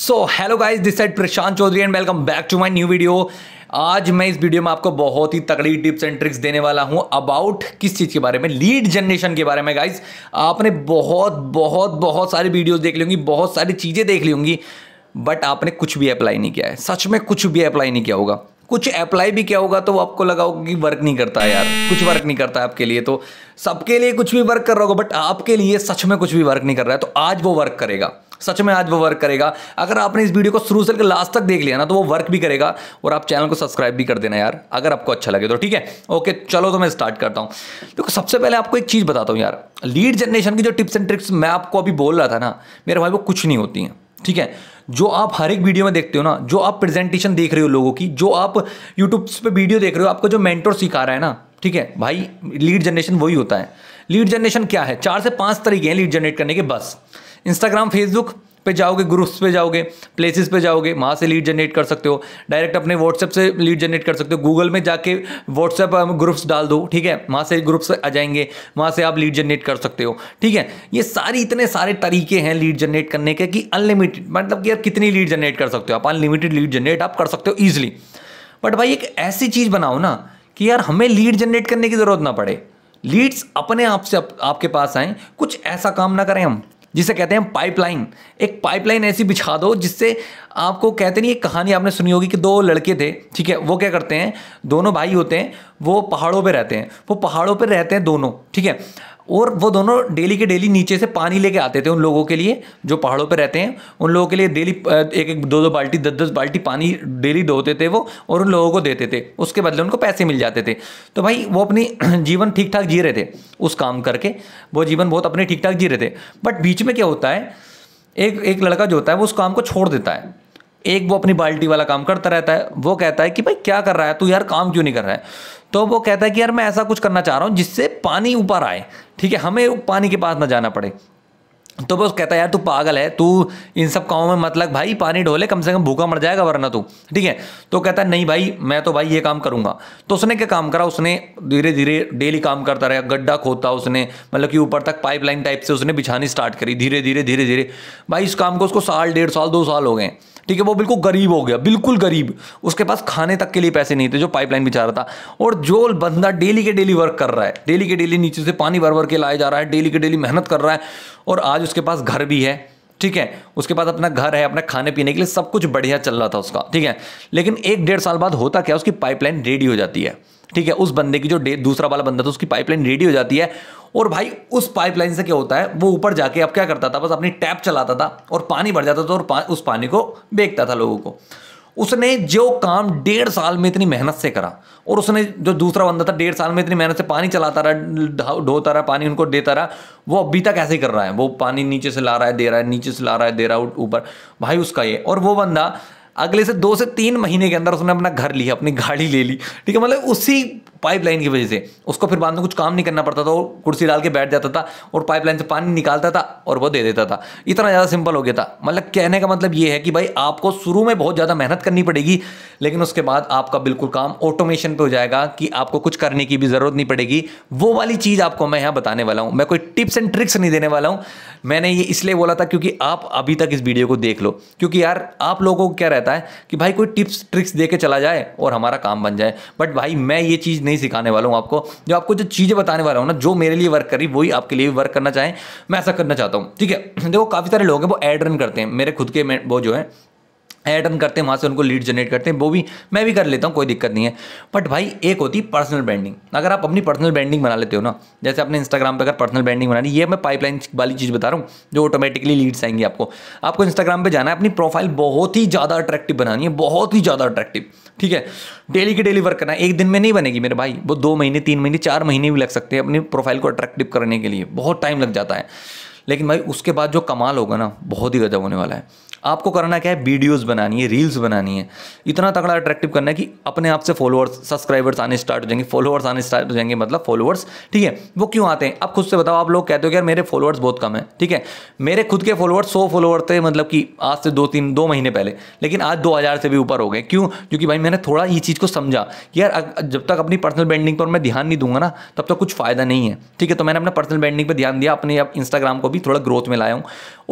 so hello guys this side Prashant Chaudhary and welcome back to my new video आज मैं इस video में आपको बहुत ही तगड़ी टिप्स एंड ट्रिक्स देने वाला हूं अबाउट किस चीज़ के बारे में लीड जनरेशन के बारे में गाइज आपने बहुत बहुत बहुत सारी वीडियोस देख ली होंगी बहुत सारी चीज़ें देख ली होंगी बट आपने कुछ भी अप्लाई नहीं किया है सच में कुछ भी अप्लाई नहीं किया होगा कुछ अप्लाई भी क्या होगा तो वो आपको लगा होगा कि वर्क नहीं करता यार कुछ वर्क नहीं करता आपके लिए तो सबके लिए कुछ भी वर्क कर रहा होगा बट आपके लिए सच में कुछ भी वर्क नहीं कर रहा है तो आज वो वर्क करेगा सच में आज वो वर्क करेगा अगर आपने इस वीडियो को शुरू से लेकर लास्ट तक देख लिया ना तो वो वर्क भी करेगा और आप चैनल को सब्सक्राइब भी कर देना यार अगर आपको अच्छा लगे तो ठीक है ओके चलो तो मैं स्टार्ट करता हूँ देखो सबसे पहले आपको एक चीज़ बताता हूँ यार लीड जनरेशन की जो टिप्स एंड ट्रिक्स मैं आपको अभी बोल रहा था ना मेरे भाई वो कुछ नहीं होती हैं ठीक है जो आप हर एक वीडियो में देखते हो ना जो आप प्रेजेंटेशन देख रहे हो लोगों की जो आप यूट्यूब पर वीडियो देख रहे हो आपको जो मेंटोर सिखा रहा है ना ठीक है भाई लीड जनरेशन वही होता है लीड जनरेशन क्या है चार से पांच तरीके हैं लीड जनरेट करने के बस इंस्टाग्राम फेसबुक पे जाओगे ग्रुप्स पे जाओगे प्लेसेस पे जाओगे वहाँ से लीड जनरेट कर सकते हो डायरेक्ट अपने व्हाट्सएप से लीड जनरेट कर सकते हो गूगल में जाके व्हाट्सएप ग्रुप्स um, डाल दो ठीक है वहाँ से ग्रुप्स आ जाएंगे वहाँ से आप लीड जनरेट कर सकते हो ठीक है ये सारी इतने सारे तरीके हैं लीड जनरेट करने के कि अनलिमिटेड मतलब कि आप कितनी लीड जनरेट कर सकते हो आप अनलिमिटेड लीड जनरेट आप कर सकते हो ईजिली बट भाई एक ऐसी चीज़ बनाओ ना कि यार हमें लीड जनरेट करने की ज़रूरत ना पड़े लीड्स अपने आप से आपके पास आएँ कुछ ऐसा काम ना करें हम जिसे कहते हैं पाइपलाइन एक पाइपलाइन ऐसी बिछा दो जिससे आपको कहते नहीं एक कहानी आपने सुनी होगी कि दो लड़के थे ठीक है वो क्या करते हैं दोनों भाई होते हैं वो पहाड़ों पर रहते हैं वो पहाड़ों पर रहते हैं दोनों ठीक है और वो दोनों डेली के डेली नीचे से पानी लेके आते थे उन लोगों के लिए जो पहाड़ों पर रहते हैं उन लोगों के लिए डेली एक एक दो दो बाल्टी दस दस बाल्टी पानी डेली ढोते थे वो और उन लोगों को देते थे उसके बदले उनको पैसे मिल जाते थे तो भाई वो अपनी जीवन ठीक ठाक जी रहे थे उस काम करके वो जीवन बहुत अपने ठीक ठाक जी रहे थे बट बीच में क्या होता है एक एक लड़का जो होता है वो उस काम को छोड़ देता है एक वो अपनी बाल्टी वाला काम करता रहता है वो कहता है कि भाई क्या कर रहा है तू यार काम क्यों नहीं कर रहा है तो वो कहता है कि यार मैं ऐसा कुछ करना चाह रहा हूँ जिससे पानी ऊपर आए ठीक है हमें पानी के पास ना जाना पड़े तो बस कहता है यार तू पागल है तू इन सब कामों में मतलब भाई पानी ढोले कम से कम भूखा मर जाएगा वरना तू ठीक है तो कहता है नहीं भाई मैं तो भाई ये काम करूंगा तो उसने क्या काम करा उसने धीरे धीरे डेली काम करता रहा गड्ढा खोदता उसने मतलब कि ऊपर तक पाइपलाइन टाइप से उसने बिछानी स्टार्ट करी धीरे धीरे धीरे धीरे भाई इस काम को उसको साल डेढ़ साल दो साल हो गए ठीक है वो बिल्कुल गरीब हो गया बिल्कुल गरीब उसके पास खाने तक के लिए पैसे नहीं थे जो पाइपलाइन बिछा रहा था और जो बंदा डेली के डेली वर्क कर रहा है डेली के डेली नीचे से पानी भर भर के लाया जा रहा है डेली के डेली मेहनत कर रहा है और आज उसके पास घर भी है ठीक है उसके बाद अपना घर है अपना खाने पीने के लिए सब कुछ बढ़िया चल रहा था उसका ठीक है लेकिन एक डेढ़ साल बाद होता क्या उसकी पाइपलाइन रेडी हो जाती है ठीक है उस बंदे की जो दूसरा वाला बंदा था उसकी पाइपलाइन रेडी हो जाती है और भाई उस पाइपलाइन से क्या होता है वो ऊपर जाके अब क्या करता था बस अपनी टैप चलाता था और पानी भर जाता था और पा, उस पानी को बेचता था लोगों को उसने जो काम डेढ़ साल में इतनी मेहनत से करा और उसने जो दूसरा बंदा था डेढ़ साल में इतनी मेहनत से पानी चलाता रहा ढोता रहा पानी उनको देता रहा वो अभी तक ऐसे ही कर रहा है वो पानी नीचे से ला रहा है दे रहा है नीचे से ला रहा है दे रहा है ऊपर भाई उसका ये और वो बंदा अगले से दो से तीन महीने के अंदर उसने अपना घर लिया अपनी गाड़ी ले ली ठीक है मतलब उसी पाइपलाइन की वजह से उसको फिर बाद में कुछ काम नहीं करना पड़ता था वो कुर्सी डाल के बैठ जाता था और पाइपलाइन से पानी निकालता था और वो दे देता था इतना ज़्यादा सिंपल हो गया था मतलब कहने का मतलब ये है कि भाई आपको शुरू में बहुत ज़्यादा मेहनत करनी पड़ेगी लेकिन उसके बाद आपका बिल्कुल काम ऑटोमेशन पर हो जाएगा कि आपको कुछ करने की भी ज़रूरत नहीं पड़ेगी वो वाली चीज़ आपको मैं यहाँ बताने वाला हूँ मैं कोई टिप्स एंड ट्रिक्स नहीं देने वाला हूँ मैंने ये इसलिए बोला था क्योंकि आप अभी तक इस वीडियो को देख लो क्योंकि यार आप लोगों को क्या रहता है कि भाई कोई टिप्स ट्रिक्स दे के चला जाए और हमारा काम बन जाए बट भाई मैं ये चीज़ नहीं नहीं सिखाने वाला हूँ आपको जो आपको जो चीज़ें बताने वाला हूँ ना जो मेरे लिए वर्क करी वही आपके लिए वर्क करना चाहें मैं ऐसा करना चाहता हूँ ठीक है देखो काफ़ी सारे लोग हैं वो एड रन करते हैं मेरे खुद के वो जो है ऐड ऑन करते हैं वहाँ से उनको लीड जनरेट करते हैं वो भी मैं भी कर लेता हूँ कोई दिक्कत नहीं है बट भाई एक होती है पर्सनल ब्रांडिंग अगर आप अपनी पर्सनल ब्रांडिंग बना लेते हो ना जैसे आपने इंस्टाग्राम पर अगर पर्सनल ब्रांडिंग बनानी ये मैं पाइपलाइन वाली चीज़ बता रहा हूँ जो ऑटोमेटिकली लीड्स आएंगी आपको आपको इंस्टाग्राम पर जाना है अपनी प्रोफाइल बहुत ही ज़्यादा अट्रैक्टिव बनानी है बहुत ही ज़्यादा अट्रैक्टिव ठीक है डेली की डेली वर्क करना है एक दिन में नहीं बनेगी मेरे भाई वो दो महीने तीन महीने चार महीने भी लग सकते हैं अपनी प्रोफाइल को अट्रैक्टिव करने के लिए बहुत टाइम लग जाता है लेकिन भाई उसके बाद जो कमाल होगा ना बहुत ही गजब होने वाला है आपको करना क्या है वीडियोज़ बनानी है रील्स बनानी है इतना तगड़ा अट्रैक्टिव करना है कि अपने आप से फॉलोअर्स सब्सक्राइबर्स आने स्टार्ट हो जाएंगे फॉलोअर्स आने स्टार्ट हो जाएंगे मतलब फॉलोअर्स ठीक है वो क्यों आते हैं आप खुद से बताओ आप लोग कहते हो कि यार मेरे फॉलोअर्स बहुत कम है ठीक है मेरे खुद के फॉलोअर्स सौ फॉलोअर थे मतलब कि आज से दो तीन दो महीने पहले लेकिन आज दो हज़ार से भी ऊपर हो गए क्यों क्योंकि भाई मैंने थोड़ा ये चीज़ को समझा यार जब तक अपनी पर्सनल ब्रांडिंग पर मैं ध्यान नहीं दूंगा ना तब तक कुछ फ़ायदा नहीं है ठीक है तो मैंने अपना पर्सनल ब्रांडिंग पर ध्यान दिया अपने इंस्टाग्राम को भी थोड़ा ग्रोथ में लाया हूँ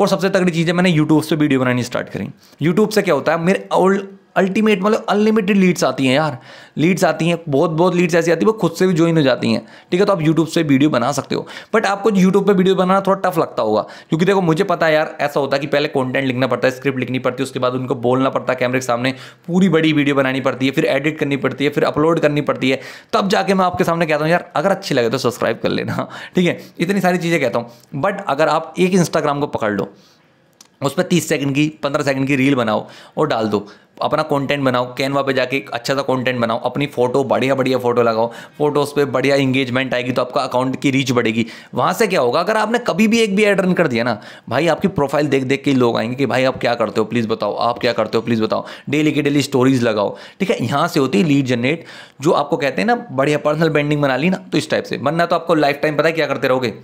और सबसे तगड़ी चीज़ें मैंने यूट्यूब से वीडियो बनानी स्टार्ट करी यूट्यूब से क्या होता है मेरे ओल्ड अल्टीमेट मतलब अनलिमिटेड लीड्स आती हैं यार लीड्स आती हैं बहुत बहुत लीड्स ऐसी आती है वो खुद से भी ज्वाइन हो जाती हैं ठीक है तो आप यूट्यूब से वीडियो बना सकते हो बट आपको यूट्यूब पर वीडियो बनाना थोड़ा टफ लगता होगा क्योंकि देखो मुझे पता है यार ऐसा होता है कि पहले कॉन्टेंट लिखना पड़ता है स्क्रिप्ट लिखनी पड़ती है उसके बाद उनको बोलना पड़ता है कैमरे के सामने पूरी बड़ी वीडियो बनानी पड़ती है फिर एडिट करनी पड़ती है फिर अपलोड करनी पड़ती है तब जाके मैं आपके सामने कहता हूँ यार अगर अच्छी लगे तो सब्सक्राइब कर लेना ठीक है इतनी सारी चीज़ें कहता हूँ बट अगर आप एक इंस्टाग्राम को पकड़ लो उस पर तीस सेकंड की पंद्रह सेकंड की रील बनाओ और डाल दो अपना कंटेंट बनाओ कैनवा पे जाके अच्छा सा कंटेंट बनाओ अपनी फोटो बढ़िया बढ़िया फोटो लगाओ फोटोज़ पे बढ़िया इंगेजमेंट आएगी तो आपका अकाउंट की रीच बढ़ेगी वहाँ से क्या होगा अगर आपने कभी भी एक भी एड रन कर दिया ना भाई आपकी प्रोफाइल देख देख के लोग आएंगे कि भाई आप क्या करते हो प्लीज़ बताओ आप क्या करते हो प्लीज़ बताओ डेली की डेली स्टोरीज लगाओ ठीक है यहाँ से होती है लीड जनरेट जो आपको कहते हैं ना बढ़िया पर्सनल ब्रांडिंग बना ली ना तो इस टाइप से बनना तो आपको लाइफ टाइम पता है क्या करते रहोगे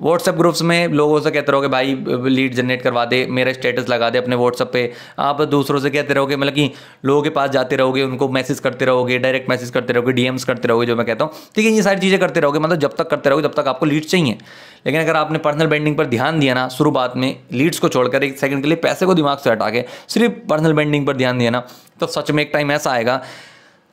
व्हाट्सअप ग्रुप्स में लोगों से कहते रहोगे भाई लीड जनरेट करवा दे मेरा स्टेटस लगा दे अपने व्हाट्सअप पे आप दूसरों से कहते रहोगे मतलब कि लोगों के पास जाते रहोगे उनको मैसेज करते रहोगे डायरेक्ट मैसेज करते रहोगे डीएम्स करते रहोगे जो मैं कहता हूँ ठीक है ये सारी चीज़ें करते रहोगे मतलब जब तक करते रहोगे जब तक आपको लीड्स चाहिए लेकिन अगर आपने पर्सनल ब्रांडिंग पर ध्यान दिया ना शुरुआत में लीड्स को छोड़कर एक सेकंड के लिए पैसे को दिमाग से हटा के सिर्फ पर्सनल ब्रांडिंग पर ध्यान दिया ना तो सच में एक टाइम ऐसा आएगा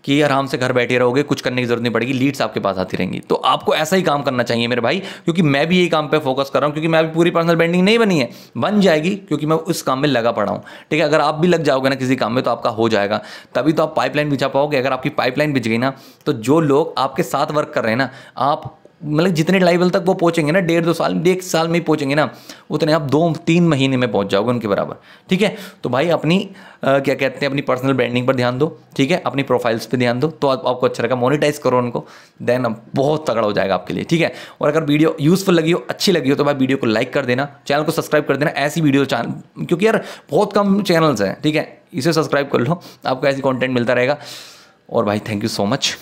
कि आराम से घर बैठे रहोगे कुछ करने की जरूरत नहीं पड़ेगी लीड्स आपके पास आती रहेंगी तो आपको ऐसा ही काम करना चाहिए मेरे भाई क्योंकि मैं भी यही काम पे फोकस कर रहा हूँ क्योंकि मैं अभी पूरी पर्सनल ब्रांडिंग नहीं बनी है बन जाएगी क्योंकि मैं उस काम में लगा पड़ा हूँ ठीक है अगर आप भी लग जाओगे ना किसी काम में तो आपका हो जाएगा तभी तो आप पाइपलाइन बिछा पाओगे अगर आपकी पाइपलाइन बिछ गई ना तो जो लोग आपके साथ वर्क कर रहे हैं ना आप मतलब जितने लेवल तक वो पहुँचेंगे ना डेढ़ दो साल डेढ़ साल में ही पहुँचेंगे ना उतने आप दो तीन महीने में पहुँच जाओगे उनके बराबर ठीक है तो भाई अपनी आ, क्या कहते हैं अपनी पर्सनल ब्रांडिंग पर ध्यान दो ठीक है अपनी प्रोफाइल्स पर ध्यान दो तो आप, आपको अच्छा लगा मोनिटाइज करो उनको देन बहुत तगड़ा हो जाएगा आपके लिए ठीक है और अगर वीडियो यूज़फुल लगी हो अच्छी लगी हो तो भाई वीडियो को लाइक कर देना चैनल को सब्सक्राइब कर देना ऐसी वीडियो चैनल क्योंकि यार बहुत कम चैनल्स हैं ठीक है इसे सब्सक्राइब कर लो आपको ऐसी कॉन्टेंट मिलता रहेगा और भाई थैंक यू सो मच